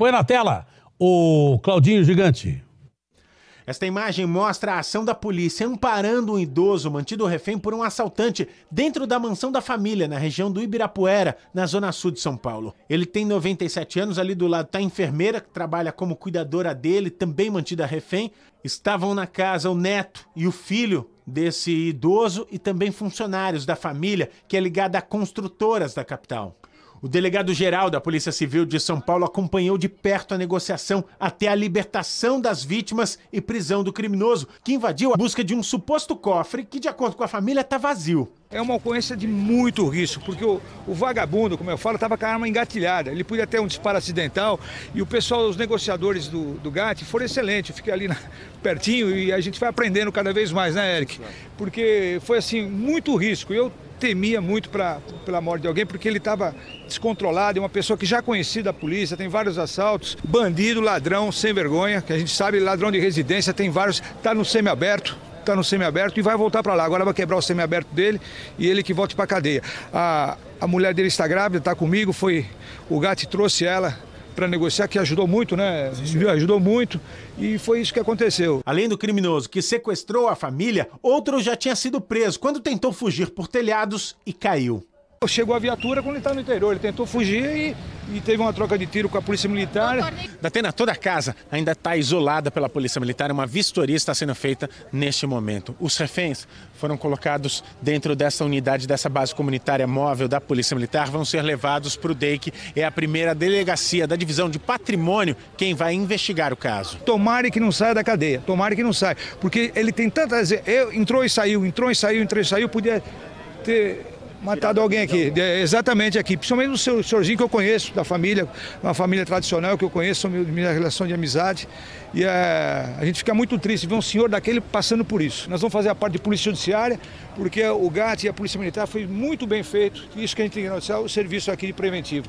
Põe na tela o Claudinho Gigante. Esta imagem mostra a ação da polícia amparando um idoso mantido refém por um assaltante dentro da mansão da família, na região do Ibirapuera, na zona sul de São Paulo. Ele tem 97 anos, ali do lado está a enfermeira, que trabalha como cuidadora dele, também mantida refém. Estavam na casa o neto e o filho desse idoso e também funcionários da família, que é ligada a construtoras da capital. O delegado-geral da Polícia Civil de São Paulo acompanhou de perto a negociação até a libertação das vítimas e prisão do criminoso, que invadiu a busca de um suposto cofre que, de acordo com a família, está vazio. É uma ocorrência de muito risco, porque o, o vagabundo, como eu falo, estava com a arma engatilhada. Ele podia ter um disparo acidental e o pessoal, os negociadores do, do GAT foram excelentes. Eu fiquei ali na, pertinho e a gente vai aprendendo cada vez mais, né, Eric? Porque foi assim, muito risco. Eu temia muito pra, pela morte de alguém, porque ele estava descontrolado, é uma pessoa que já conhecida da polícia, tem vários assaltos, bandido, ladrão, sem vergonha, que a gente sabe, ladrão de residência, tem vários, está no semiaberto, está no semiaberto e vai voltar para lá. Agora vai quebrar o semiaberto dele e ele que volte para a cadeia. A, a mulher dele está grávida, está comigo, foi o Gatti trouxe ela para negociar, que ajudou muito, né? Sim. Ajudou muito e foi isso que aconteceu. Além do criminoso que sequestrou a família, outro já tinha sido preso quando tentou fugir por telhados e caiu. Chegou a viatura quando ele estava tá no interior, ele tentou fugir e e teve uma troca de tiro com a Polícia Militar. Datena, toda a casa ainda está isolada pela Polícia Militar. Uma vistoria está sendo feita neste momento. Os reféns foram colocados dentro dessa unidade, dessa base comunitária móvel da Polícia Militar, vão ser levados para o DEIC. É a primeira delegacia da divisão de patrimônio quem vai investigar o caso. Tomara que não saia da cadeia, tomara que não saia, porque ele tem tantas... Eh, entrou e saiu, entrou e saiu, entrou e saiu, podia ter matado alguém aqui. É, exatamente aqui. Principalmente o seu senhorzinho que eu conheço, da família, uma família tradicional que eu conheço, minha relação de amizade. E é, a gente fica muito triste ver um senhor daquele passando por isso. Nós vamos fazer a parte de polícia judiciária, porque o GAT e a Polícia Militar foi muito bem feito. Isso que a gente tem que agradecer, o serviço aqui de preventivo.